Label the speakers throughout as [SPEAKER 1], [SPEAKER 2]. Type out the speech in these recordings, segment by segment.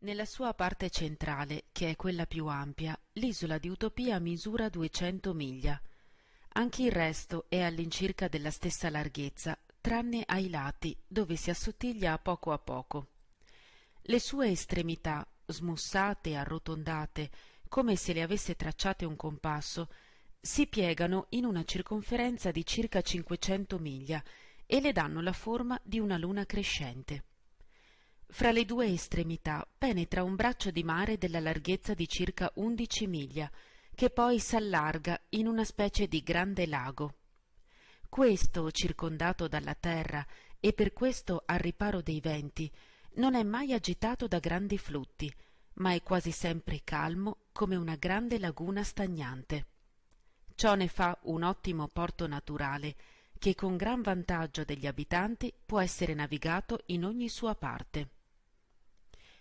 [SPEAKER 1] Nella sua parte centrale, che è quella più ampia, l'isola di Utopia misura 200 miglia. Anche il resto è all'incirca della stessa larghezza, tranne ai lati, dove si assottiglia a poco a poco. Le sue estremità, smussate e arrotondate, come se le avesse tracciate un compasso, si piegano in una circonferenza di circa 500 miglia e le danno la forma di una luna crescente. Fra le due estremità penetra un braccio di mare della larghezza di circa 11 miglia, che poi s'allarga in una specie di grande lago. Questo, circondato dalla terra e per questo al riparo dei venti, non è mai agitato da grandi flutti, ma è quasi sempre calmo come una grande laguna stagnante. Ciò ne fa un ottimo porto naturale, che con gran vantaggio degli abitanti può essere navigato in ogni sua parte.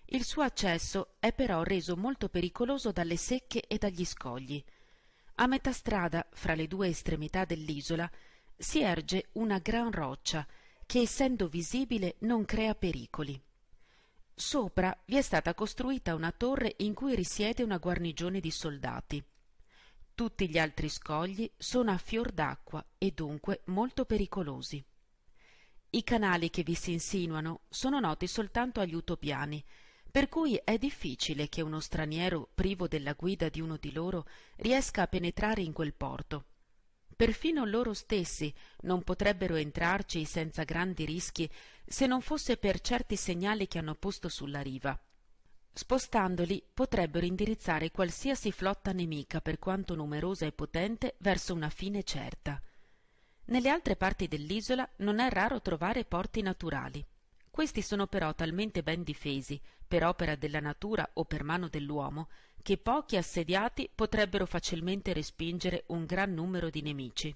[SPEAKER 1] Il suo accesso è però reso molto pericoloso dalle secche e dagli scogli. A metà strada, fra le due estremità dell'isola, si erge una gran roccia che, essendo visibile, non crea pericoli. Sopra vi è stata costruita una torre in cui risiede una guarnigione di soldati. Tutti gli altri scogli sono a fior d'acqua e dunque molto pericolosi. I canali che vi si insinuano sono noti soltanto agli utopiani, per cui è difficile che uno straniero privo della guida di uno di loro riesca a penetrare in quel porto. Perfino loro stessi non potrebbero entrarci senza grandi rischi se non fosse per certi segnali che hanno posto sulla riva. Spostandoli potrebbero indirizzare qualsiasi flotta nemica, per quanto numerosa e potente, verso una fine certa. Nelle altre parti dell'isola non è raro trovare porti naturali. Questi sono però talmente ben difesi, per opera della natura o per mano dell'uomo, che pochi assediati potrebbero facilmente respingere un gran numero di nemici.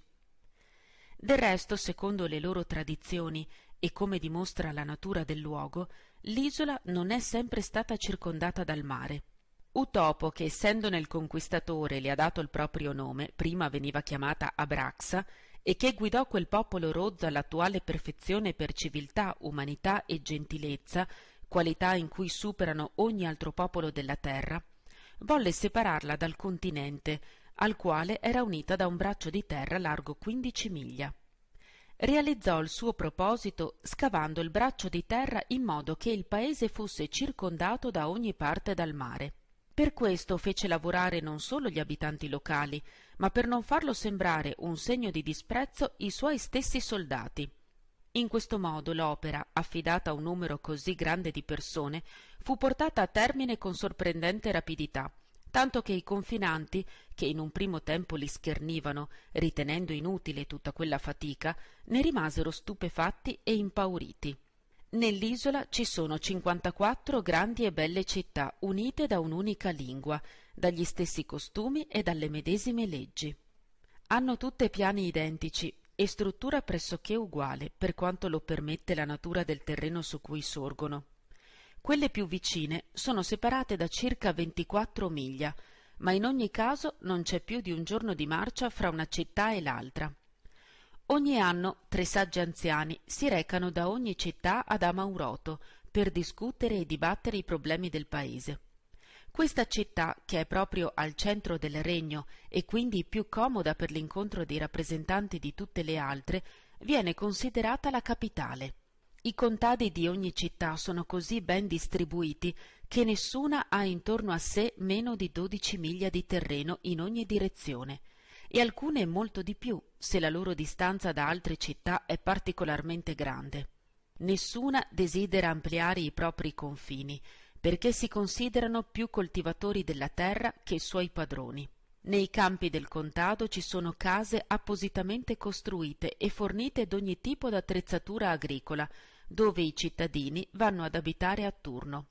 [SPEAKER 1] Del resto, secondo le loro tradizioni e come dimostra la natura del luogo, l'isola non è sempre stata circondata dal mare. Utopo, che essendone il conquistatore le ha dato il proprio nome, prima veniva chiamata Abraxa, e che guidò quel popolo rozzo all'attuale perfezione per civiltà, umanità e gentilezza, qualità in cui superano ogni altro popolo della terra, volle separarla dal continente, al quale era unita da un braccio di terra largo quindici miglia. Realizzò il suo proposito scavando il braccio di terra in modo che il paese fosse circondato da ogni parte dal mare. Per questo fece lavorare non solo gli abitanti locali, ma per non farlo sembrare un segno di disprezzo i suoi stessi soldati. In questo modo l'opera, affidata a un numero così grande di persone, fu portata a termine con sorprendente rapidità, tanto che i confinanti, che in un primo tempo li schernivano, ritenendo inutile tutta quella fatica, ne rimasero stupefatti e impauriti. Nell'isola ci sono cinquantaquattro grandi e belle città unite da un'unica lingua, dagli stessi costumi e dalle medesime leggi. Hanno tutte piani identici e struttura pressoché uguale per quanto lo permette la natura del terreno su cui sorgono. Quelle più vicine sono separate da circa 24 miglia, ma in ogni caso non c'è più di un giorno di marcia fra una città e l'altra. Ogni anno tre saggi anziani si recano da ogni città ad Amauroto per discutere e dibattere i problemi del paese. Questa città, che è proprio al centro del regno e quindi più comoda per l'incontro dei rappresentanti di tutte le altre, viene considerata la capitale. I contadi di ogni città sono così ben distribuiti che nessuna ha intorno a sé meno di dodici miglia di terreno in ogni direzione e alcune molto di più se la loro distanza da altre città è particolarmente grande. Nessuna desidera ampliare i propri confini, perché si considerano più coltivatori della terra che i suoi padroni. Nei campi del contado ci sono case appositamente costruite e fornite d'ogni tipo d'attrezzatura agricola, dove i cittadini vanno ad abitare a turno.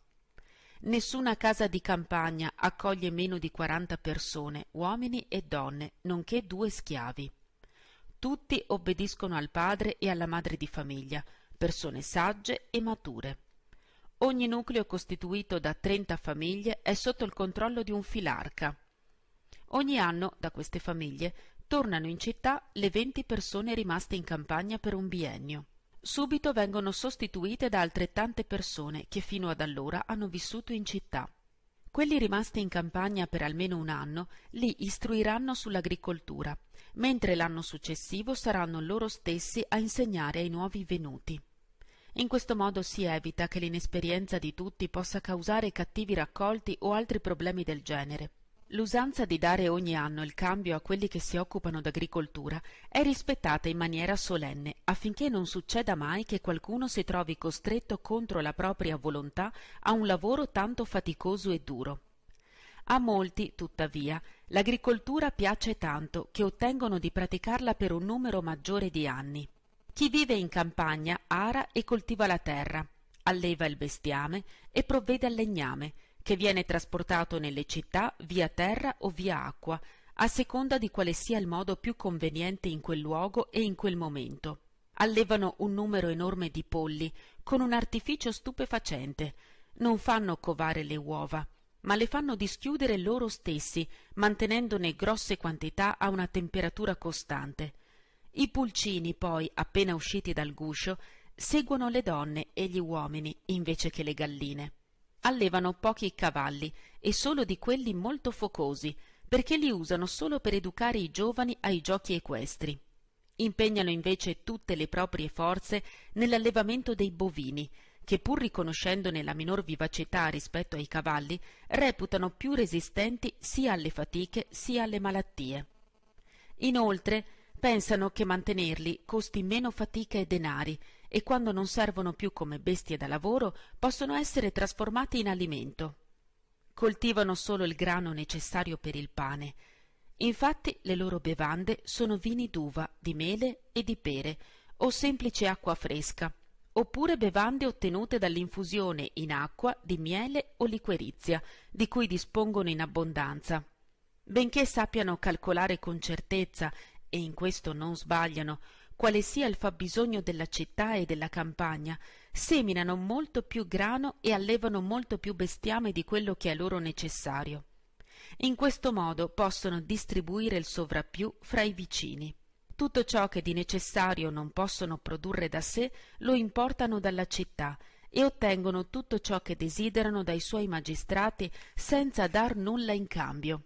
[SPEAKER 1] Nessuna casa di campagna accoglie meno di 40 persone, uomini e donne, nonché due schiavi. Tutti obbediscono al padre e alla madre di famiglia, persone sagge e mature. Ogni nucleo costituito da 30 famiglie è sotto il controllo di un filarca. Ogni anno, da queste famiglie, tornano in città le 20 persone rimaste in campagna per un biennio. Subito vengono sostituite da altrettante persone che fino ad allora hanno vissuto in città. Quelli rimasti in campagna per almeno un anno li istruiranno sull'agricoltura, mentre l'anno successivo saranno loro stessi a insegnare ai nuovi venuti. In questo modo si evita che l'inesperienza di tutti possa causare cattivi raccolti o altri problemi del genere. L'usanza di dare ogni anno il cambio a quelli che si occupano d'agricoltura è rispettata in maniera solenne affinché non succeda mai che qualcuno si trovi costretto contro la propria volontà a un lavoro tanto faticoso e duro. A molti, tuttavia, l'agricoltura piace tanto che ottengono di praticarla per un numero maggiore di anni. Chi vive in campagna ara e coltiva la terra, alleva il bestiame e provvede al legname, che viene trasportato nelle città via terra o via acqua, a seconda di quale sia il modo più conveniente in quel luogo e in quel momento. Allevano un numero enorme di polli, con un artificio stupefacente. Non fanno covare le uova, ma le fanno dischiudere loro stessi, mantenendone grosse quantità a una temperatura costante. I pulcini, poi, appena usciti dal guscio, seguono le donne e gli uomini invece che le galline. Allevano pochi cavalli e solo di quelli molto focosi, perché li usano solo per educare i giovani ai giochi equestri. Impegnano invece tutte le proprie forze nell'allevamento dei bovini, che pur riconoscendone la minor vivacità rispetto ai cavalli, reputano più resistenti sia alle fatiche sia alle malattie. Inoltre, pensano che mantenerli costi meno fatica e denari e quando non servono più come bestie da lavoro possono essere trasformati in alimento. Coltivano solo il grano necessario per il pane. Infatti le loro bevande sono vini d'uva, di mele e di pere, o semplice acqua fresca, oppure bevande ottenute dall'infusione in acqua di miele o liquerizia, di cui dispongono in abbondanza. Benché sappiano calcolare con certezza e in questo non sbagliano, quale sia il fabbisogno della città e della campagna, seminano molto più grano e allevano molto più bestiame di quello che è loro necessario. In questo modo possono distribuire il sovrappiù fra i vicini. Tutto ciò che di necessario non possono produrre da sé lo importano dalla città e ottengono tutto ciò che desiderano dai suoi magistrati senza dar nulla in cambio.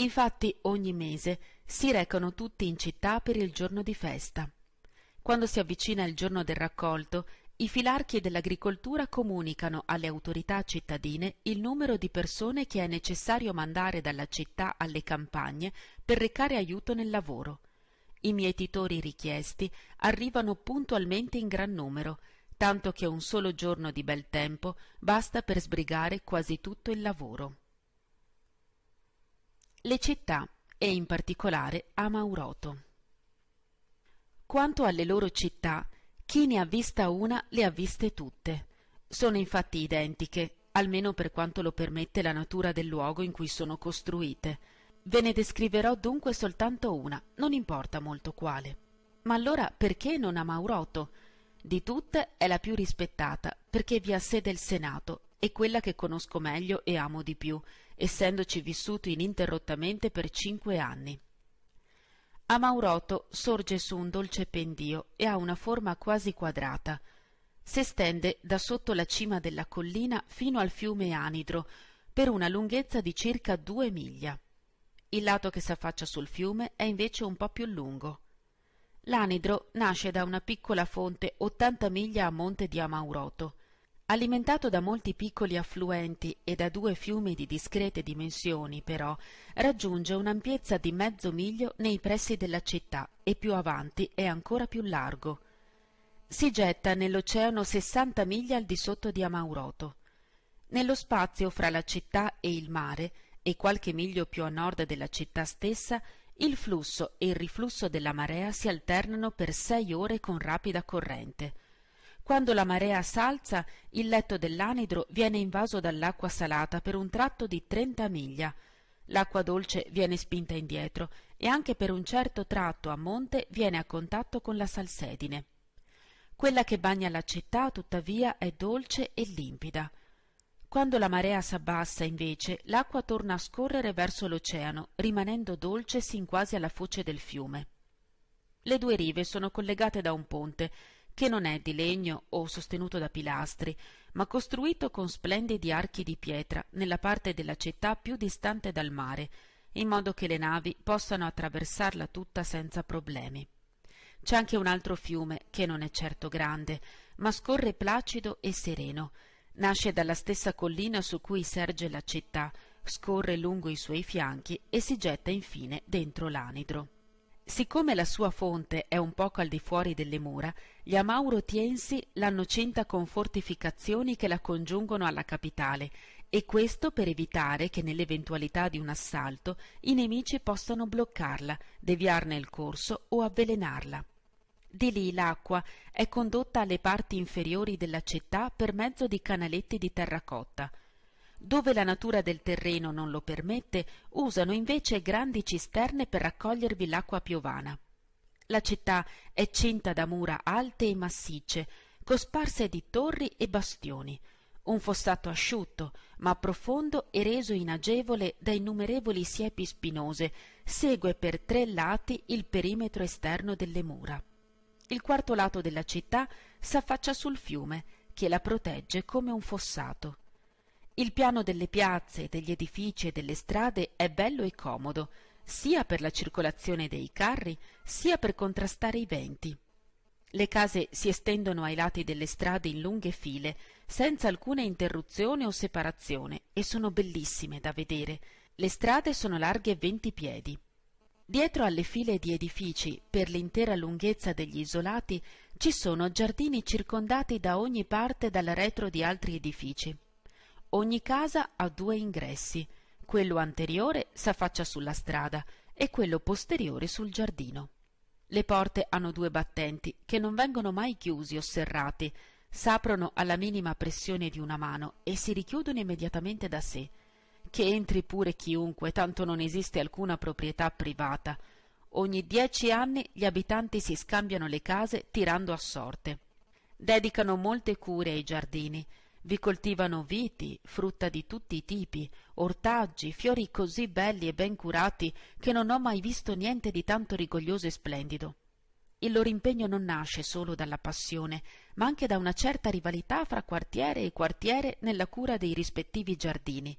[SPEAKER 1] Infatti ogni mese si recano tutti in città per il giorno di festa. Quando si avvicina il giorno del raccolto, i filarchi dell'agricoltura comunicano alle autorità cittadine il numero di persone che è necessario mandare dalla città alle campagne per recare aiuto nel lavoro. I mietitori richiesti arrivano puntualmente in gran numero, tanto che un solo giorno di bel tempo basta per sbrigare quasi tutto il lavoro le città e in particolare a Mauroto. Quanto alle loro città, chi ne ha vista una le ha viste tutte. Sono infatti identiche, almeno per quanto lo permette la natura del luogo in cui sono costruite. Ve ne descriverò dunque soltanto una, non importa molto quale. Ma allora perché non a Mauroto? Di tutte è la più rispettata, perché vi ha sede il Senato, è quella che conosco meglio e amo di più, essendoci vissuto ininterrottamente per cinque anni. A Mauroto sorge su un dolce pendio e ha una forma quasi quadrata. Si estende da sotto la cima della collina fino al fiume Anidro, per una lunghezza di circa due miglia. Il lato che si affaccia sul fiume è invece un po più lungo. L'anidro nasce da una piccola fonte 80 miglia a monte di Amauroto. Alimentato da molti piccoli affluenti e da due fiumi di discrete dimensioni, però, raggiunge un'ampiezza di mezzo miglio nei pressi della città e più avanti è ancora più largo. Si getta nell'oceano 60 miglia al di sotto di Amauroto. Nello spazio fra la città e il mare, e qualche miglio più a nord della città stessa, il flusso e il riflusso della marea si alternano per sei ore con rapida corrente quando la marea s'alza, il letto dell'anidro viene invaso dall'acqua salata per un tratto di 30 miglia. L'acqua dolce viene spinta indietro e anche per un certo tratto a monte viene a contatto con la salsedine. Quella che bagna la città, tuttavia, è dolce e limpida. Quando la marea s'abbassa, invece, l'acqua torna a scorrere verso l'oceano, rimanendo dolce sin quasi alla foce del fiume. Le due rive sono collegate da un ponte che non è di legno o sostenuto da pilastri, ma costruito con splendidi archi di pietra nella parte della città più distante dal mare, in modo che le navi possano attraversarla tutta senza problemi. C'è anche un altro fiume che non è certo grande, ma scorre placido e sereno. Nasce dalla stessa collina su cui serge la città, scorre lungo i suoi fianchi e si getta infine dentro l'anidro. Siccome la sua fonte è un poco al di fuori delle mura, gli amaurotiensi l'hanno cinta con fortificazioni che la congiungono alla capitale, e questo per evitare che nell'eventualità di un assalto i nemici possano bloccarla, deviarne il corso o avvelenarla. Di lì l'acqua è condotta alle parti inferiori della città per mezzo di canaletti di terracotta, dove la natura del terreno non lo permette, usano invece grandi cisterne per raccogliervi l'acqua piovana. La città è cinta da mura alte e massicce, cosparse di torri e bastioni, un fossato asciutto, ma profondo e reso inagevole da innumerevoli siepi spinose, segue per tre lati il perimetro esterno delle mura. Il quarto lato della città s'affaccia sul fiume, che la protegge come un fossato. Il piano delle piazze, degli edifici e delle strade è bello e comodo, sia per la circolazione dei carri, sia per contrastare i venti. Le case si estendono ai lati delle strade in lunghe file, senza alcuna interruzione o separazione, e sono bellissime da vedere. Le strade sono larghe venti piedi. Dietro alle file di edifici, per l'intera lunghezza degli isolati, ci sono giardini circondati da ogni parte dal retro di altri edifici. Ogni casa ha due ingressi, quello anteriore s'affaccia sulla strada e quello posteriore sul giardino. Le porte hanno due battenti che non vengono mai chiusi o serrati, s'aprono alla minima pressione di una mano e si richiudono immediatamente da sé. Che entri pure chiunque, tanto non esiste alcuna proprietà privata. Ogni dieci anni gli abitanti si scambiano le case tirando a sorte. Dedicano molte cure ai giardini, vi coltivano viti, frutta di tutti i tipi, ortaggi, fiori così belli e ben curati che non ho mai visto niente di tanto rigoglioso e splendido. Il loro impegno non nasce solo dalla passione, ma anche da una certa rivalità fra quartiere e quartiere nella cura dei rispettivi giardini.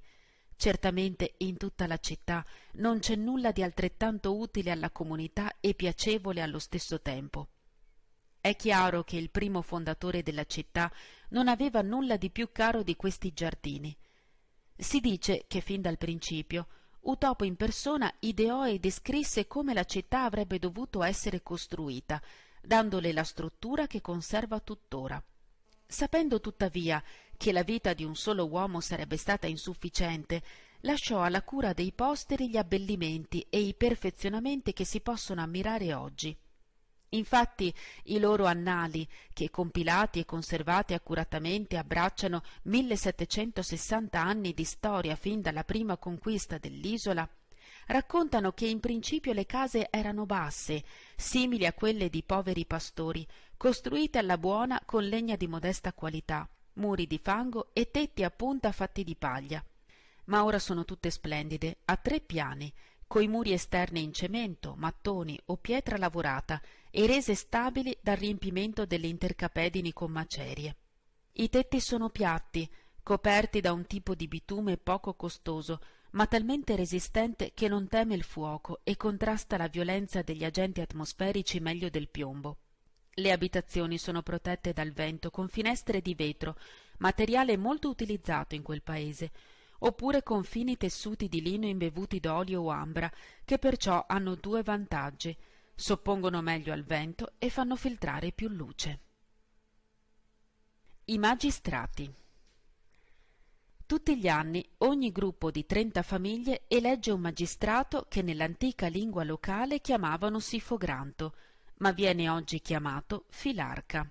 [SPEAKER 1] Certamente in tutta la città non c'è nulla di altrettanto utile alla comunità e piacevole allo stesso tempo. È chiaro che il primo fondatore della città non aveva nulla di più caro di questi giardini. Si dice che fin dal principio Utopo in persona ideò e descrisse come la città avrebbe dovuto essere costruita, dandole la struttura che conserva tuttora. Sapendo tuttavia che la vita di un solo uomo sarebbe stata insufficiente, lasciò alla cura dei posteri gli abbellimenti e i perfezionamenti che si possono ammirare oggi. Infatti i loro annali, che compilati e conservati accuratamente abbracciano 1760 anni di storia fin dalla prima conquista dell'isola, raccontano che in principio le case erano basse, simili a quelle di poveri pastori, costruite alla buona con legna di modesta qualità, muri di fango e tetti a punta fatti di paglia. Ma ora sono tutte splendide, a tre piani, coi muri esterni in cemento, mattoni o pietra lavorata, e rese stabili dal riempimento delle intercapedini con macerie. I tetti sono piatti, coperti da un tipo di bitume poco costoso, ma talmente resistente che non teme il fuoco e contrasta la violenza degli agenti atmosferici meglio del piombo. Le abitazioni sono protette dal vento con finestre di vetro, materiale molto utilizzato in quel paese, oppure con fini tessuti di lino imbevuti d'olio o ambra, che perciò hanno due vantaggi s'oppongono meglio al vento e fanno filtrare più luce. I magistrati tutti gli anni ogni gruppo di 30 famiglie elegge un magistrato che nell'antica lingua locale chiamavano Sifogranto, ma viene oggi chiamato Filarca.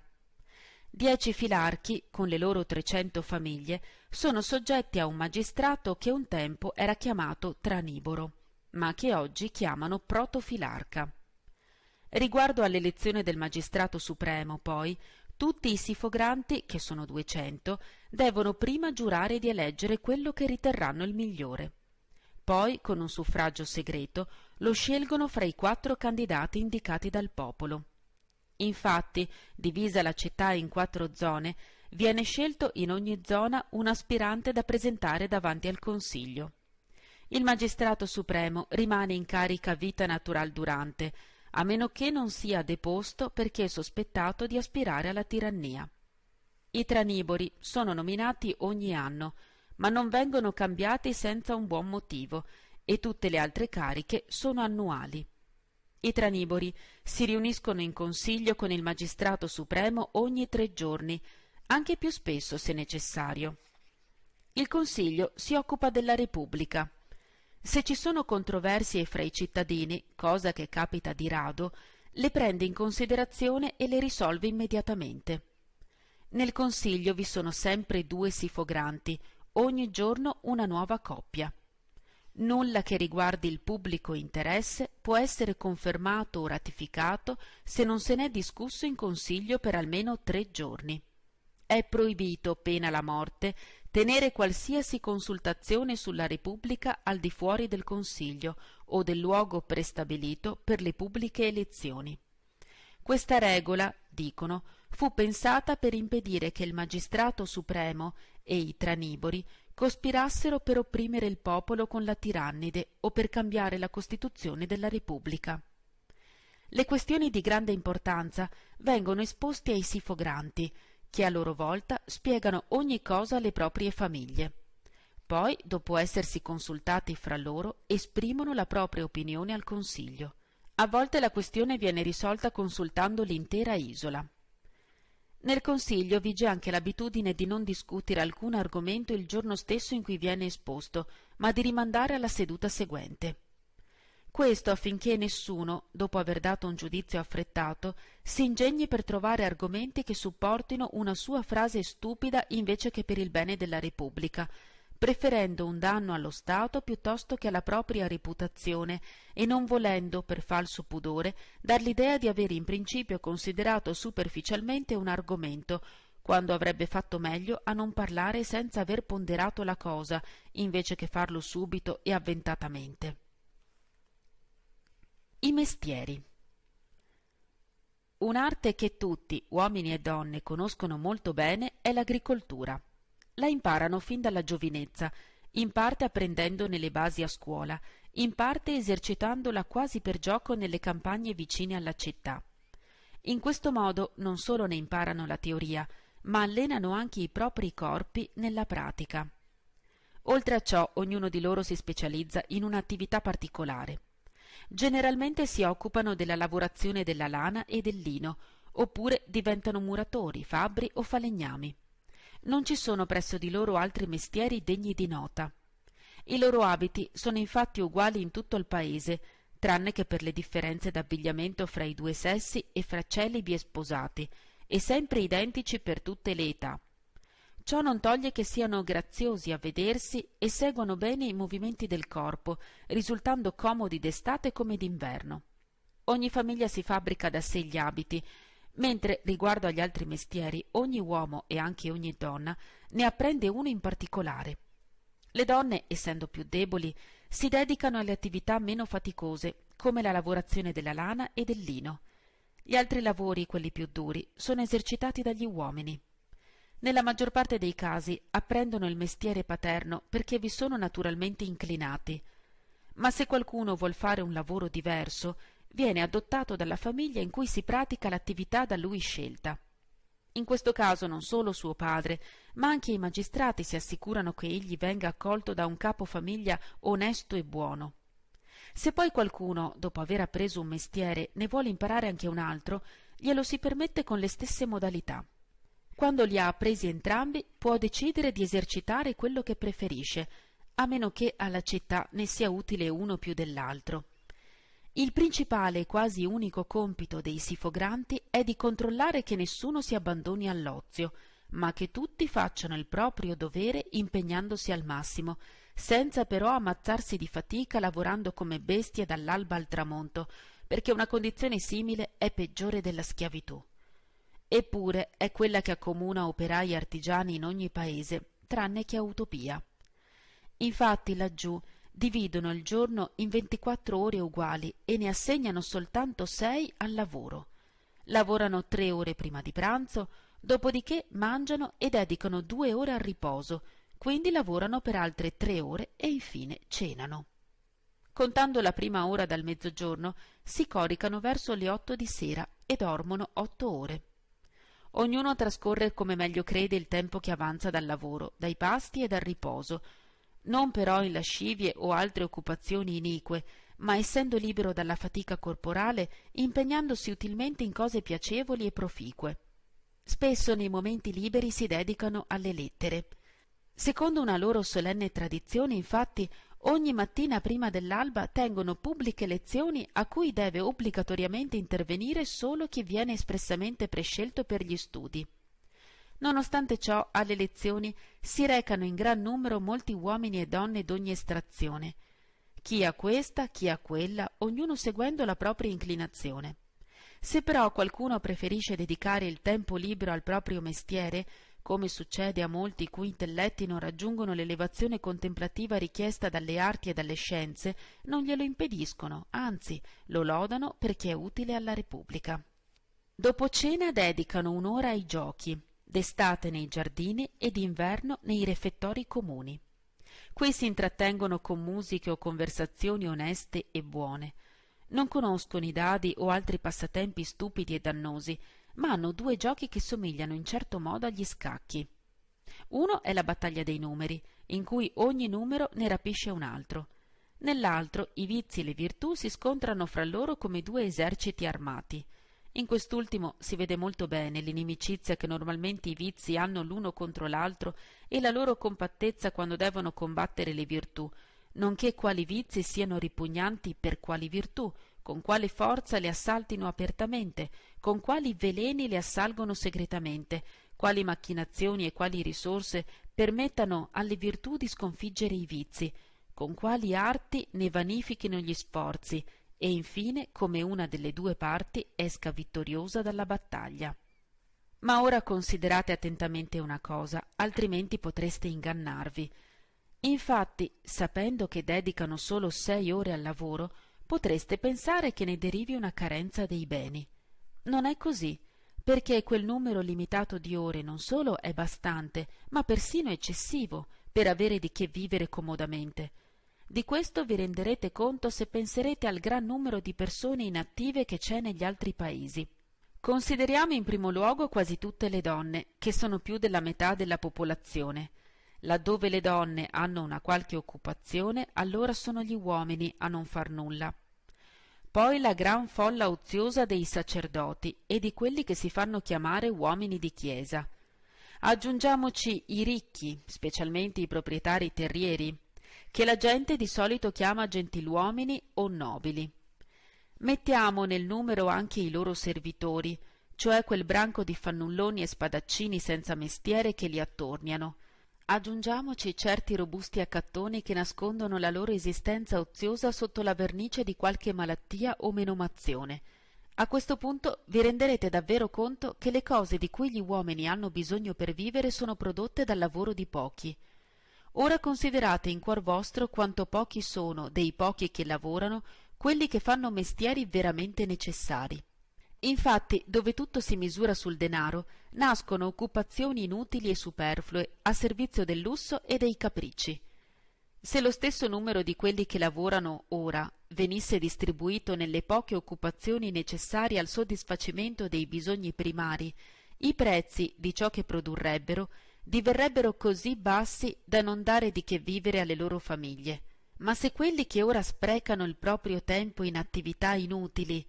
[SPEAKER 1] Dieci filarchi, con le loro 300 famiglie, sono soggetti a un magistrato che un tempo era chiamato Traniboro, ma che oggi chiamano Protofilarca. Riguardo all'elezione del magistrato supremo, poi, tutti i sifogranti, che sono duecento, devono prima giurare di eleggere quello che riterranno il migliore. Poi, con un suffragio segreto, lo scelgono fra i quattro candidati indicati dal popolo. Infatti, divisa la città in quattro zone, viene scelto in ogni zona un aspirante da presentare davanti al Consiglio. Il magistrato supremo rimane in carica vita natural durante, a meno che non sia deposto perché sospettato di aspirare alla tirannia. I tranibori sono nominati ogni anno, ma non vengono cambiati senza un buon motivo, e tutte le altre cariche sono annuali. I tranibori si riuniscono in consiglio con il magistrato supremo ogni tre giorni, anche più spesso se necessario. Il consiglio si occupa della Repubblica, se ci sono controversie fra i cittadini, cosa che capita di rado, le prende in considerazione e le risolve immediatamente. Nel consiglio vi sono sempre due sifogranti, ogni giorno una nuova coppia. Nulla che riguardi il pubblico interesse può essere confermato o ratificato se non se n'è discusso in consiglio per almeno tre giorni. È proibito, pena la morte, tenere qualsiasi consultazione sulla Repubblica al di fuori del Consiglio o del luogo prestabilito per le pubbliche elezioni. Questa regola, dicono, fu pensata per impedire che il magistrato supremo e i tranibori cospirassero per opprimere il popolo con la tirannide o per cambiare la Costituzione della Repubblica. Le questioni di grande importanza vengono esposte ai sifogranti, che a loro volta spiegano ogni cosa alle proprie famiglie. Poi, dopo essersi consultati fra loro, esprimono la propria opinione al Consiglio. A volte la questione viene risolta consultando l'intera isola. Nel Consiglio vige anche l'abitudine di non discutere alcun argomento il giorno stesso in cui viene esposto, ma di rimandare alla seduta seguente. Questo affinché nessuno, dopo aver dato un giudizio affrettato, si ingegni per trovare argomenti che supportino una sua frase stupida invece che per il bene della Repubblica, preferendo un danno allo Stato piuttosto che alla propria reputazione e non volendo, per falso pudore, dar l'idea di aver in principio considerato superficialmente un argomento, quando avrebbe fatto meglio a non parlare senza aver ponderato la cosa, invece che farlo subito e avventatamente. I mestieri. Un'arte che tutti, uomini e donne, conoscono molto bene è l'agricoltura. La imparano fin dalla giovinezza, in parte apprendendone le basi a scuola, in parte esercitandola quasi per gioco nelle campagne vicine alla città. In questo modo non solo ne imparano la teoria, ma allenano anche i propri corpi nella pratica. Oltre a ciò, ognuno di loro si specializza in un'attività particolare. Generalmente si occupano della lavorazione della lana e del lino, oppure diventano muratori, fabbri o falegnami. Non ci sono presso di loro altri mestieri degni di nota. I loro abiti sono infatti uguali in tutto il paese, tranne che per le differenze d'abbigliamento fra i due sessi e fra celibi e sposati, e sempre identici per tutte le età. Ciò non toglie che siano graziosi a vedersi e seguano bene i movimenti del corpo, risultando comodi d'estate come d'inverno. Ogni famiglia si fabbrica da sé gli abiti, mentre riguardo agli altri mestieri ogni uomo e anche ogni donna ne apprende uno in particolare. Le donne, essendo più deboli, si dedicano alle attività meno faticose, come la lavorazione della lana e del lino. Gli altri lavori, quelli più duri, sono esercitati dagli uomini. Nella maggior parte dei casi apprendono il mestiere paterno perché vi sono naturalmente inclinati. Ma se qualcuno vuol fare un lavoro diverso, viene adottato dalla famiglia in cui si pratica l'attività da lui scelta. In questo caso non solo suo padre, ma anche i magistrati si assicurano che egli venga accolto da un capofamiglia onesto e buono. Se poi qualcuno, dopo aver appreso un mestiere, ne vuole imparare anche un altro, glielo si permette con le stesse modalità. Quando li ha appresi entrambi può decidere di esercitare quello che preferisce, a meno che alla città ne sia utile uno più dell'altro. Il principale e quasi unico compito dei sifogranti è di controllare che nessuno si abbandoni all'ozio, ma che tutti facciano il proprio dovere impegnandosi al massimo, senza però ammazzarsi di fatica lavorando come bestie dall'alba al tramonto, perché una condizione simile è peggiore della schiavitù. Eppure è quella che accomuna operai e artigiani in ogni paese, tranne che a Utopia. Infatti laggiù dividono il giorno in 24 ore uguali e ne assegnano soltanto 6 al lavoro. Lavorano 3 ore prima di pranzo, dopodiché mangiano e dedicano 2 ore al riposo, quindi lavorano per altre 3 ore e infine cenano. Contando la prima ora dal mezzogiorno, si coricano verso le 8 di sera e dormono 8 ore. Ognuno trascorre come meglio crede il tempo che avanza dal lavoro, dai pasti e dal riposo, non però in lascivie o altre occupazioni inique, ma essendo libero dalla fatica corporale, impegnandosi utilmente in cose piacevoli e proficue. Spesso nei momenti liberi si dedicano alle lettere. Secondo una loro solenne tradizione, infatti, ogni mattina prima dell'alba tengono pubbliche lezioni a cui deve obbligatoriamente intervenire solo chi viene espressamente prescelto per gli studi. Nonostante ciò, alle lezioni si recano in gran numero molti uomini e donne d'ogni estrazione, chi a questa, chi a quella, ognuno seguendo la propria inclinazione. Se però qualcuno preferisce dedicare il tempo libero al proprio mestiere, come succede a molti i cui intelletti non raggiungono l'elevazione contemplativa richiesta dalle arti e dalle scienze, non glielo impediscono, anzi lo lodano perché è utile alla Repubblica. Dopo cena dedicano un'ora ai giochi, d'estate nei giardini e d'inverno nei refettori comuni. Qui si intrattengono con musiche o conversazioni oneste e buone. Non conoscono i dadi o altri passatempi stupidi e dannosi, ma hanno due giochi che somigliano in certo modo agli scacchi. Uno è la battaglia dei numeri, in cui ogni numero ne rapisce un altro. Nell'altro i vizi e le virtù si scontrano fra loro come due eserciti armati. In quest'ultimo si vede molto bene l'inimicizia che normalmente i vizi hanno l'uno contro l'altro e la loro compattezza quando devono combattere le virtù, nonché quali vizi siano ripugnanti per quali virtù, con quale forza le assaltino apertamente, con quali veleni le assalgono segretamente, quali macchinazioni e quali risorse permettano alle virtù di sconfiggere i vizi, con quali arti ne vanifichino gli sforzi, e infine come una delle due parti esca vittoriosa dalla battaglia. Ma ora considerate attentamente una cosa, altrimenti potreste ingannarvi. Infatti, sapendo che dedicano solo sei ore al lavoro, potreste pensare che ne derivi una carenza dei beni. Non è così, perché quel numero limitato di ore non solo è bastante, ma persino eccessivo per avere di che vivere comodamente. Di questo vi renderete conto se penserete al gran numero di persone inattive che c'è negli altri paesi. Consideriamo in primo luogo quasi tutte le donne, che sono più della metà della popolazione. Laddove le donne hanno una qualche occupazione, allora sono gli uomini a non far nulla poi la gran folla oziosa dei sacerdoti e di quelli che si fanno chiamare uomini di chiesa. Aggiungiamoci i ricchi, specialmente i proprietari terrieri, che la gente di solito chiama gentiluomini o nobili. Mettiamo nel numero anche i loro servitori, cioè quel branco di fannulloni e spadaccini senza mestiere che li attorniano, Aggiungiamoci certi robusti accattoni che nascondono la loro esistenza oziosa sotto la vernice di qualche malattia o menomazione. A questo punto vi renderete davvero conto che le cose di cui gli uomini hanno bisogno per vivere sono prodotte dal lavoro di pochi. Ora considerate in cuor vostro quanto pochi sono, dei pochi che lavorano, quelli che fanno mestieri veramente necessari. Infatti, dove tutto si misura sul denaro, nascono occupazioni inutili e superflue a servizio del lusso e dei capricci. Se lo stesso numero di quelli che lavorano ora venisse distribuito nelle poche occupazioni necessarie al soddisfacimento dei bisogni primari, i prezzi di ciò che produrrebbero diverrebbero così bassi da non dare di che vivere alle loro famiglie. Ma se quelli che ora sprecano il proprio tempo in attività inutili,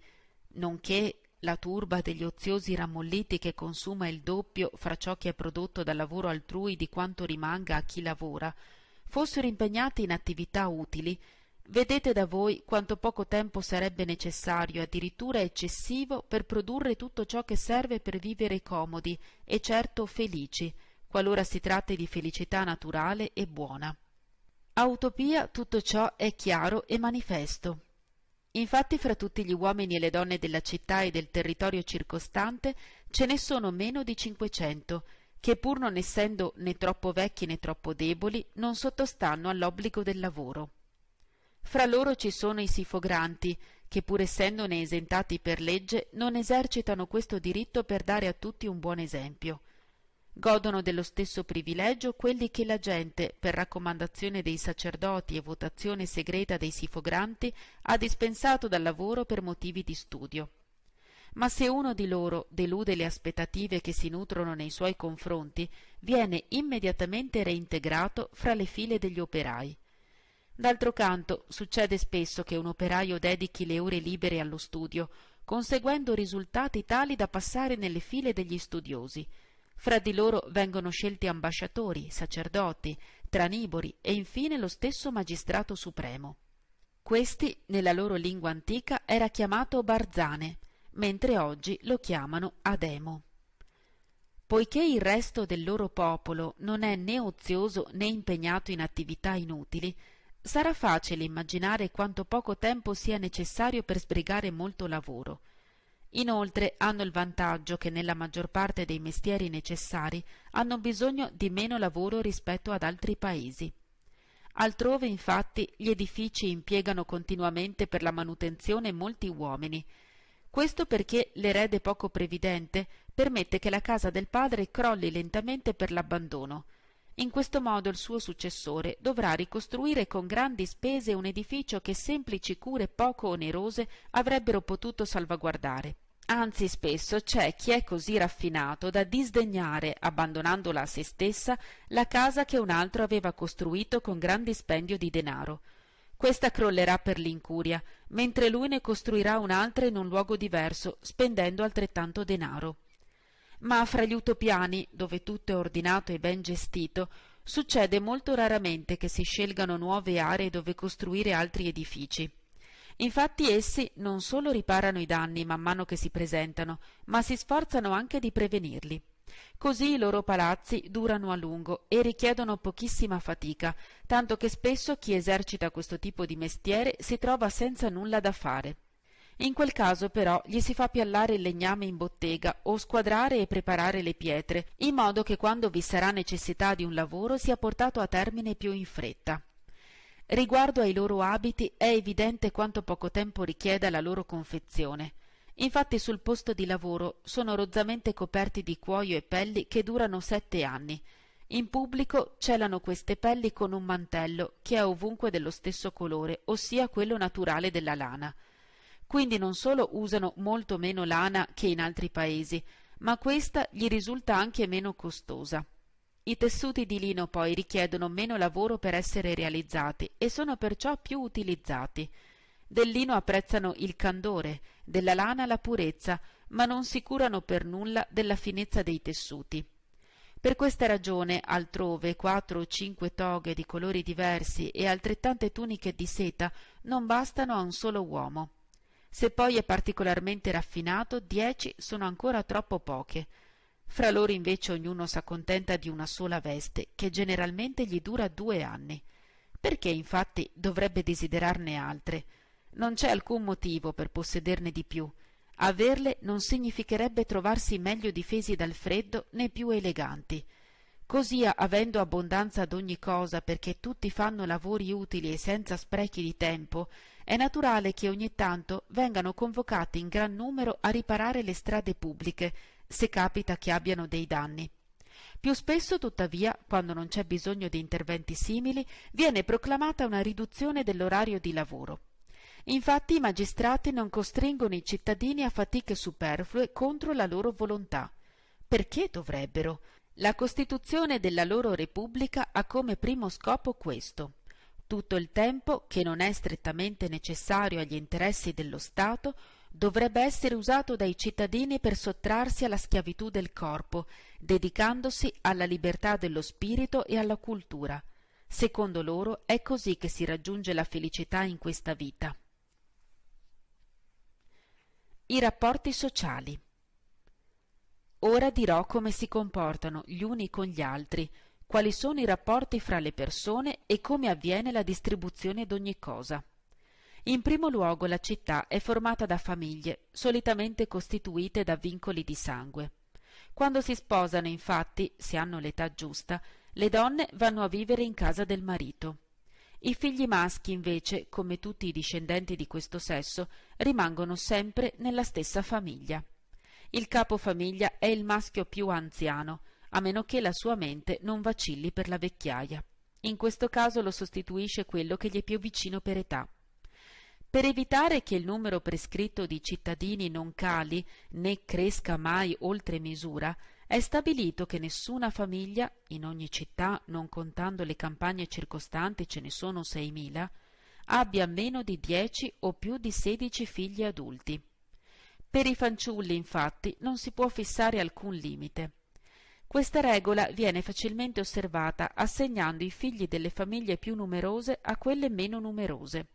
[SPEAKER 1] nonché la turba degli oziosi rammolliti che consuma il doppio fra ciò che è prodotto dal lavoro altrui di quanto rimanga a chi lavora, fossero impegnati in attività utili, vedete da voi quanto poco tempo sarebbe necessario, addirittura eccessivo, per produrre tutto ciò che serve per vivere comodi e certo felici, qualora si tratti di felicità naturale e buona. A Utopia tutto ciò è chiaro e manifesto. Infatti fra tutti gli uomini e le donne della città e del territorio circostante ce ne sono meno di cinquecento, che pur non essendo né troppo vecchi né troppo deboli, non sottostanno all'obbligo del lavoro. Fra loro ci sono i sifogranti, che pur essendone esentati per legge, non esercitano questo diritto per dare a tutti un buon esempio. Godono dello stesso privilegio quelli che la gente, per raccomandazione dei sacerdoti e votazione segreta dei sifogranti, ha dispensato dal lavoro per motivi di studio. Ma se uno di loro delude le aspettative che si nutrono nei suoi confronti, viene immediatamente reintegrato fra le file degli operai. D'altro canto, succede spesso che un operaio dedichi le ore libere allo studio, conseguendo risultati tali da passare nelle file degli studiosi, fra di loro vengono scelti ambasciatori, sacerdoti, tranibori e infine lo stesso magistrato supremo. Questi, nella loro lingua antica, era chiamato Barzane, mentre oggi lo chiamano Ademo. Poiché il resto del loro popolo non è né ozioso né impegnato in attività inutili, sarà facile immaginare quanto poco tempo sia necessario per sbrigare molto lavoro, Inoltre hanno il vantaggio che nella maggior parte dei mestieri necessari hanno bisogno di meno lavoro rispetto ad altri paesi. Altrove infatti gli edifici impiegano continuamente per la manutenzione molti uomini. Questo perché l'erede poco previdente permette che la casa del padre crolli lentamente per l'abbandono. In questo modo il suo successore dovrà ricostruire con grandi spese un edificio che semplici cure poco onerose avrebbero potuto salvaguardare. Anzi, spesso c'è chi è così raffinato da disdegnare, abbandonandola a se stessa, la casa che un altro aveva costruito con gran dispendio di denaro. Questa crollerà per l'incuria, mentre lui ne costruirà un'altra in un luogo diverso, spendendo altrettanto denaro. Ma fra gli utopiani, dove tutto è ordinato e ben gestito, succede molto raramente che si scelgano nuove aree dove costruire altri edifici. Infatti essi non solo riparano i danni man mano che si presentano, ma si sforzano anche di prevenirli. Così i loro palazzi durano a lungo e richiedono pochissima fatica, tanto che spesso chi esercita questo tipo di mestiere si trova senza nulla da fare. In quel caso però gli si fa piallare il legname in bottega o squadrare e preparare le pietre, in modo che quando vi sarà necessità di un lavoro sia portato a termine più in fretta. Riguardo ai loro abiti è evidente quanto poco tempo richieda la loro confezione. Infatti sul posto di lavoro sono rozzamente coperti di cuoio e pelli che durano sette anni. In pubblico celano queste pelli con un mantello che è ovunque dello stesso colore, ossia quello naturale della lana. Quindi non solo usano molto meno lana che in altri paesi, ma questa gli risulta anche meno costosa. I tessuti di lino poi richiedono meno lavoro per essere realizzati e sono perciò più utilizzati. Del lino apprezzano il candore, della lana la purezza, ma non si curano per nulla della finezza dei tessuti. Per questa ragione altrove quattro o cinque toghe di colori diversi e altrettante tuniche di seta non bastano a un solo uomo. Se poi è particolarmente raffinato, dieci sono ancora troppo poche fra loro invece ognuno s'accontenta di una sola veste che generalmente gli dura due anni perché infatti dovrebbe desiderarne altre non c'è alcun motivo per possederne di più averle non significherebbe trovarsi meglio difesi dal freddo né più eleganti così avendo abbondanza d'ogni cosa perché tutti fanno lavori utili e senza sprechi di tempo è naturale che ogni tanto vengano convocati in gran numero a riparare le strade pubbliche se capita che abbiano dei danni. Più spesso, tuttavia, quando non c'è bisogno di interventi simili, viene proclamata una riduzione dell'orario di lavoro. Infatti i magistrati non costringono i cittadini a fatiche superflue contro la loro volontà. Perché dovrebbero? La Costituzione della loro Repubblica ha come primo scopo questo. Tutto il tempo, che non è strettamente necessario agli interessi dello Stato, dovrebbe essere usato dai cittadini per sottrarsi alla schiavitù del corpo, dedicandosi alla libertà dello spirito e alla cultura. Secondo loro è così che si raggiunge la felicità in questa vita. I rapporti sociali. Ora dirò come si comportano gli uni con gli altri, quali sono i rapporti fra le persone e come avviene la distribuzione d'ogni cosa. In primo luogo la città è formata da famiglie, solitamente costituite da vincoli di sangue. Quando si sposano, infatti, se hanno l'età giusta, le donne vanno a vivere in casa del marito. I figli maschi, invece, come tutti i discendenti di questo sesso, rimangono sempre nella stessa famiglia. Il capo famiglia è il maschio più anziano, a meno che la sua mente non vacilli per la vecchiaia. In questo caso lo sostituisce quello che gli è più vicino per età. Per evitare che il numero prescritto di cittadini non cali né cresca mai oltre misura, è stabilito che nessuna famiglia, in ogni città, non contando le campagne circostanti ce ne sono 6.000, abbia meno di 10 o più di 16 figli adulti. Per i fanciulli, infatti, non si può fissare alcun limite. Questa regola viene facilmente osservata assegnando i figli delle famiglie più numerose a quelle meno numerose.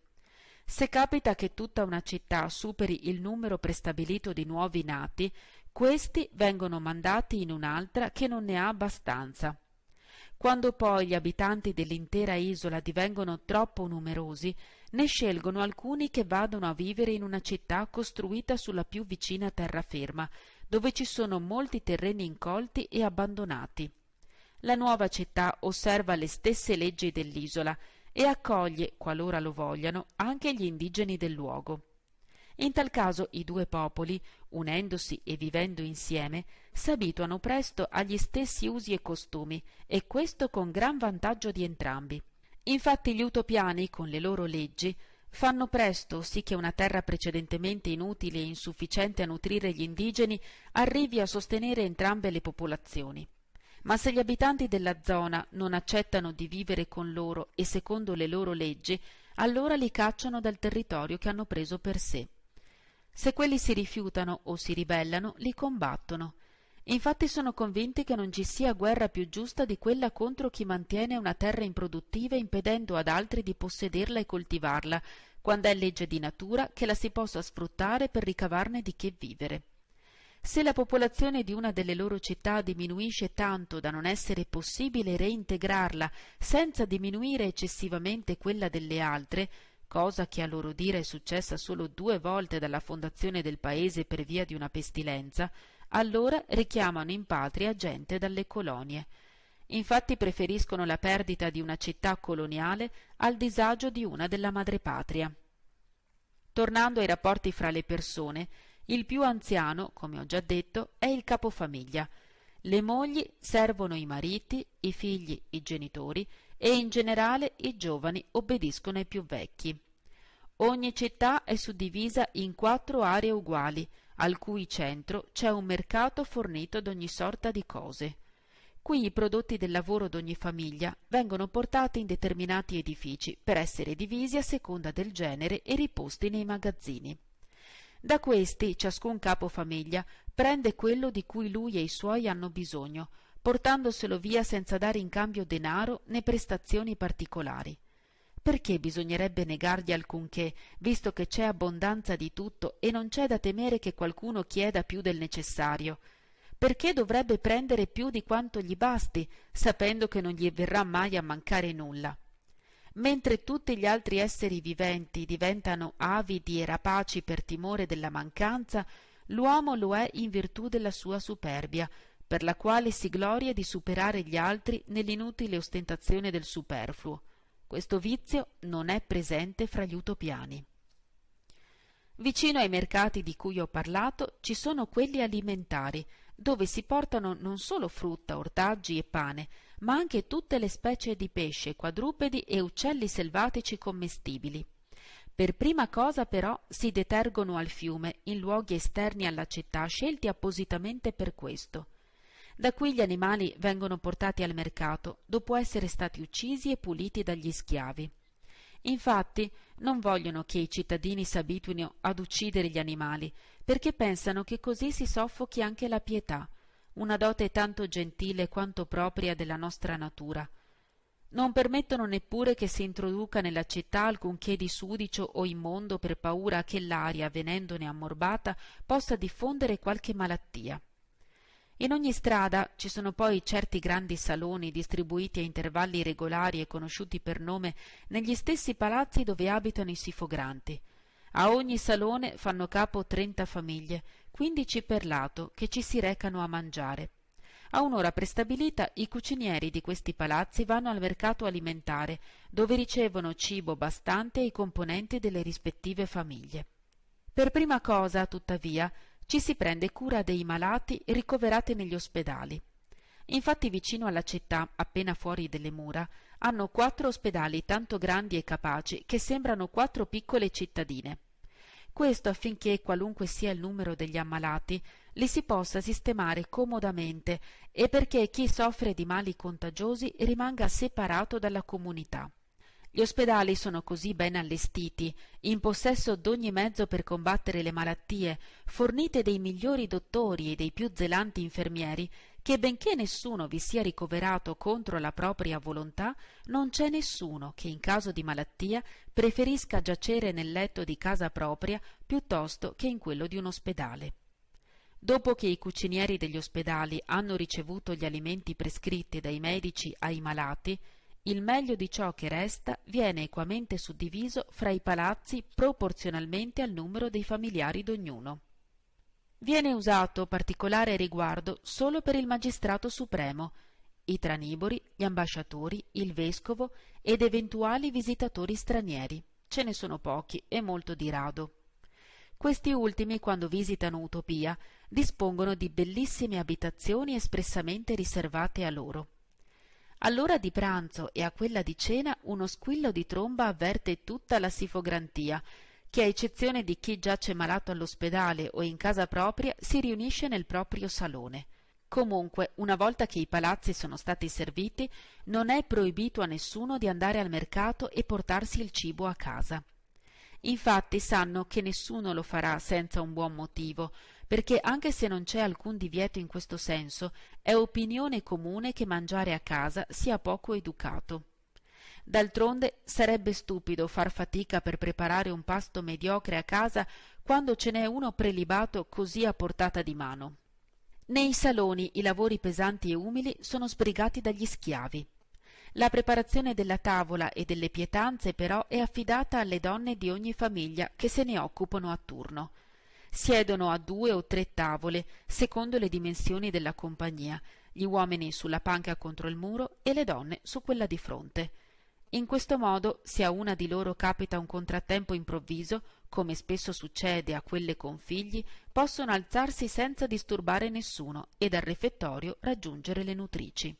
[SPEAKER 1] Se capita che tutta una città superi il numero prestabilito di nuovi nati, questi vengono mandati in un'altra che non ne ha abbastanza. Quando poi gli abitanti dell'intera isola divengono troppo numerosi, ne scelgono alcuni che vadano a vivere in una città costruita sulla più vicina terraferma, dove ci sono molti terreni incolti e abbandonati. La nuova città osserva le stesse leggi dell'isola e accoglie, qualora lo vogliano, anche gli indigeni del luogo. In tal caso i due popoli, unendosi e vivendo insieme, s'abituano presto agli stessi usi e costumi, e questo con gran vantaggio di entrambi. Infatti gli utopiani, con le loro leggi, fanno presto sì che una terra precedentemente inutile e insufficiente a nutrire gli indigeni arrivi a sostenere entrambe le popolazioni. Ma se gli abitanti della zona non accettano di vivere con loro e secondo le loro leggi, allora li cacciano dal territorio che hanno preso per sé. Se quelli si rifiutano o si ribellano, li combattono. Infatti sono convinti che non ci sia guerra più giusta di quella contro chi mantiene una terra improduttiva impedendo ad altri di possederla e coltivarla, quando è legge di natura che la si possa sfruttare per ricavarne di che vivere. Se la popolazione di una delle loro città diminuisce tanto da non essere possibile reintegrarla senza diminuire eccessivamente quella delle altre, cosa che a loro dire è successa solo due volte dalla fondazione del paese per via di una pestilenza, allora richiamano in patria gente dalle colonie. Infatti preferiscono la perdita di una città coloniale al disagio di una della madrepatria. Tornando ai rapporti fra le persone, il più anziano, come ho già detto, è il capofamiglia. Le mogli servono i mariti, i figli, i genitori e in generale i giovani obbediscono ai più vecchi. Ogni città è suddivisa in quattro aree uguali, al cui centro c'è un mercato fornito d'ogni sorta di cose. Qui i prodotti del lavoro d'ogni famiglia vengono portati in determinati edifici per essere divisi a seconda del genere e riposti nei magazzini. Da questi ciascun capo famiglia prende quello di cui lui e i suoi hanno bisogno, portandoselo via senza dare in cambio denaro né prestazioni particolari. Perché bisognerebbe negargli alcunché, visto che c'è abbondanza di tutto e non c'è da temere che qualcuno chieda più del necessario? Perché dovrebbe prendere più di quanto gli basti, sapendo che non gli verrà mai a mancare nulla? mentre tutti gli altri esseri viventi diventano avidi e rapaci per timore della mancanza, l'uomo lo è in virtù della sua superbia, per la quale si gloria di superare gli altri nell'inutile ostentazione del superfluo. Questo vizio non è presente fra gli utopiani. Vicino ai mercati di cui ho parlato ci sono quelli alimentari, dove si portano non solo frutta, ortaggi e pane, ma anche tutte le specie di pesce, quadrupedi e uccelli selvatici commestibili. Per prima cosa però si detergono al fiume, in luoghi esterni alla città scelti appositamente per questo. Da qui gli animali vengono portati al mercato, dopo essere stati uccisi e puliti dagli schiavi. Infatti, non vogliono che i cittadini s'abituino ad uccidere gli animali, perché pensano che così si soffochi anche la pietà, una dote tanto gentile quanto propria della nostra natura. Non permettono neppure che si introduca nella città alcunché di sudicio o immondo per paura che l'aria, venendone ammorbata, possa diffondere qualche malattia. In ogni strada ci sono poi certi grandi saloni distribuiti a intervalli regolari e conosciuti per nome negli stessi palazzi dove abitano i sifogranti. A ogni salone fanno capo trenta famiglie quindici per lato che ci si recano a mangiare. A un'ora prestabilita i cucinieri di questi palazzi vanno al mercato alimentare, dove ricevono cibo bastante e i componenti delle rispettive famiglie. Per prima cosa, tuttavia, ci si prende cura dei malati ricoverati negli ospedali. Infatti vicino alla città, appena fuori delle mura, hanno quattro ospedali tanto grandi e capaci che sembrano quattro piccole cittadine questo affinché qualunque sia il numero degli ammalati li si possa sistemare comodamente e perché chi soffre di mali contagiosi rimanga separato dalla comunità. Gli ospedali sono così ben allestiti, in possesso d'ogni mezzo per combattere le malattie, fornite dei migliori dottori e dei più zelanti infermieri, che benché nessuno vi sia ricoverato contro la propria volontà, non c'è nessuno che in caso di malattia preferisca giacere nel letto di casa propria piuttosto che in quello di un ospedale. Dopo che i cucinieri degli ospedali hanno ricevuto gli alimenti prescritti dai medici ai malati, il meglio di ciò che resta viene equamente suddiviso fra i palazzi proporzionalmente al numero dei familiari d'ognuno. Viene usato particolare riguardo solo per il magistrato supremo, i tranibori, gli ambasciatori, il vescovo ed eventuali visitatori stranieri. Ce ne sono pochi e molto di rado. Questi ultimi, quando visitano Utopia, dispongono di bellissime abitazioni espressamente riservate a loro. All'ora di pranzo e a quella di cena uno squillo di tromba avverte tutta la sifograntia che a eccezione di chi giace malato all'ospedale o in casa propria si riunisce nel proprio salone. Comunque, una volta che i palazzi sono stati serviti, non è proibito a nessuno di andare al mercato e portarsi il cibo a casa. Infatti sanno che nessuno lo farà senza un buon motivo, perché anche se non c'è alcun divieto in questo senso, è opinione comune che mangiare a casa sia poco educato d'altronde sarebbe stupido far fatica per preparare un pasto mediocre a casa quando ce n'è uno prelibato così a portata di mano nei saloni i lavori pesanti e umili sono sbrigati dagli schiavi la preparazione della tavola e delle pietanze però è affidata alle donne di ogni famiglia che se ne occupano a turno siedono a due o tre tavole, secondo le dimensioni della compagnia, gli uomini sulla panca contro il muro e le donne su quella di fronte. In questo modo, se a una di loro capita un contrattempo improvviso, come spesso succede a quelle con figli, possono alzarsi senza disturbare nessuno e dal refettorio raggiungere le nutrici.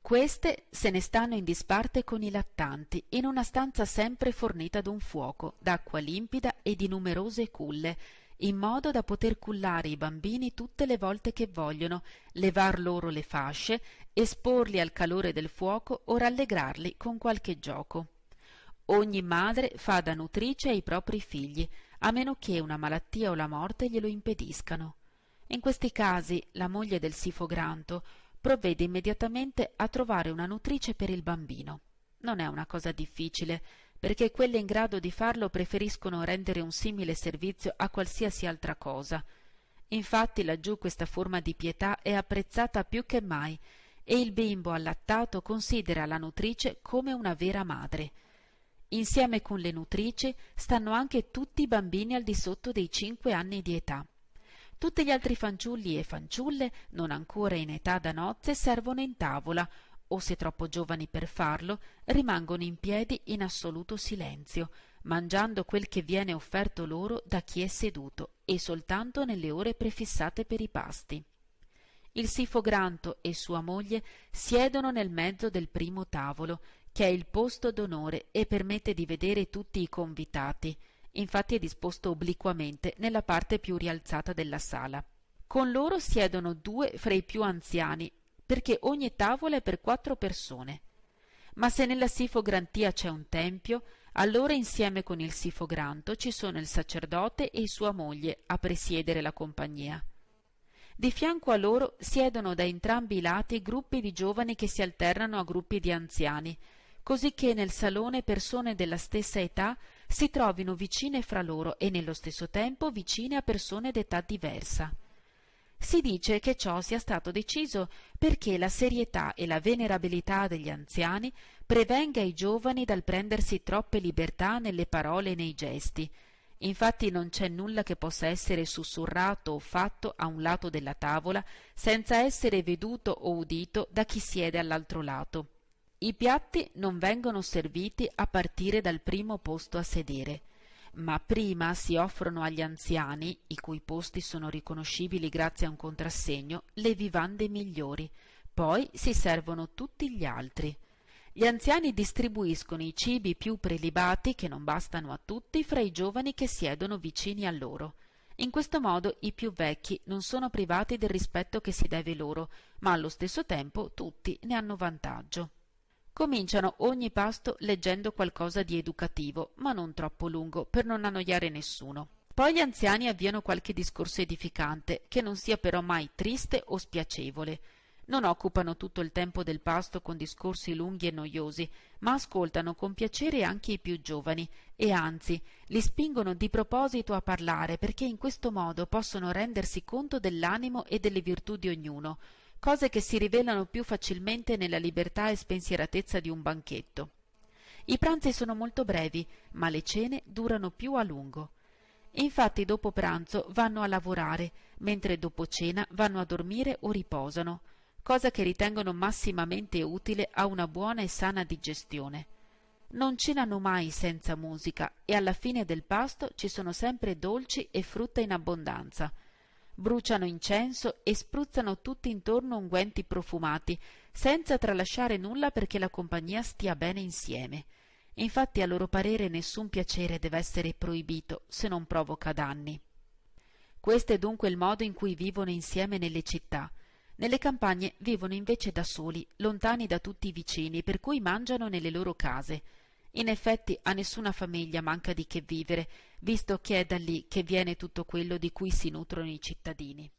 [SPEAKER 1] Queste se ne stanno in disparte con i lattanti, in una stanza sempre fornita d'un fuoco, d'acqua limpida e di numerose culle, in modo da poter cullare i bambini tutte le volte che vogliono, levar loro le fasce, esporli al calore del fuoco o rallegrarli con qualche gioco. Ogni madre fa da nutrice ai propri figli, a meno che una malattia o la morte glielo impediscano. In questi casi la moglie del sifogranto provvede immediatamente a trovare una nutrice per il bambino. Non è una cosa difficile, perché quelle in grado di farlo preferiscono rendere un simile servizio a qualsiasi altra cosa. Infatti laggiù questa forma di pietà è apprezzata più che mai, e il bimbo allattato considera la nutrice come una vera madre. Insieme con le nutrici stanno anche tutti i bambini al di sotto dei cinque anni di età. Tutti gli altri fanciulli e fanciulle, non ancora in età da nozze, servono in tavola o se troppo giovani per farlo, rimangono in piedi in assoluto silenzio, mangiando quel che viene offerto loro da chi è seduto e soltanto nelle ore prefissate per i pasti il sifogranto e sua moglie siedono nel mezzo del primo tavolo, che è il posto d'onore e permette di vedere tutti i convitati. Infatti è disposto obliquamente nella parte più rialzata della sala. Con loro siedono due fra i più anziani, perché ogni tavola è per quattro persone. Ma se nella sifograntia c'è un tempio, allora insieme con il sifogranto ci sono il sacerdote e sua moglie a presiedere la compagnia. Di fianco a loro siedono da entrambi i lati gruppi di giovani che si alternano a gruppi di anziani, cosicché nel salone persone della stessa età si trovino vicine fra loro e nello stesso tempo vicine a persone d'età diversa. Si dice che ciò sia stato deciso perché la serietà e la venerabilità degli anziani prevenga i giovani dal prendersi troppe libertà nelle parole e nei gesti, Infatti non c'è nulla che possa essere sussurrato o fatto a un lato della tavola senza essere veduto o udito da chi siede all'altro lato. I piatti non vengono serviti a partire dal primo posto a sedere, ma prima si offrono agli anziani, i cui posti sono riconoscibili grazie a un contrassegno, le vivande migliori, poi si servono tutti gli altri. Gli anziani distribuiscono i cibi più prelibati che non bastano a tutti fra i giovani che siedono vicini a loro. In questo modo i più vecchi non sono privati del rispetto che si deve loro, ma allo stesso tempo tutti ne hanno vantaggio. Cominciano ogni pasto leggendo qualcosa di educativo, ma non troppo lungo, per non annoiare nessuno. Poi gli anziani avviano qualche discorso edificante, che non sia però mai triste o spiacevole non occupano tutto il tempo del pasto con discorsi lunghi e noiosi, ma ascoltano con piacere anche i più giovani e anzi li spingono di proposito a parlare perché in questo modo possono rendersi conto dell'animo e delle virtù di ognuno, cose che si rivelano più facilmente nella libertà e spensieratezza di un banchetto. I pranzi sono molto brevi, ma le cene durano più a lungo. Infatti dopo pranzo vanno a lavorare, mentre dopo cena vanno a dormire o riposano cosa che ritengono massimamente utile a una buona e sana digestione. Non cenano mai senza musica e alla fine del pasto ci sono sempre dolci e frutta in abbondanza. Bruciano incenso e spruzzano tutti intorno unguenti profumati, senza tralasciare nulla perché la compagnia stia bene insieme. Infatti a loro parere nessun piacere deve essere proibito se non provoca danni. Questo è dunque il modo in cui vivono insieme nelle città nelle campagne vivono invece da soli, lontani da tutti i vicini, per cui mangiano nelle loro case. In effetti a nessuna famiglia manca di che vivere, visto che è da lì che viene tutto quello di cui si nutrono i cittadini.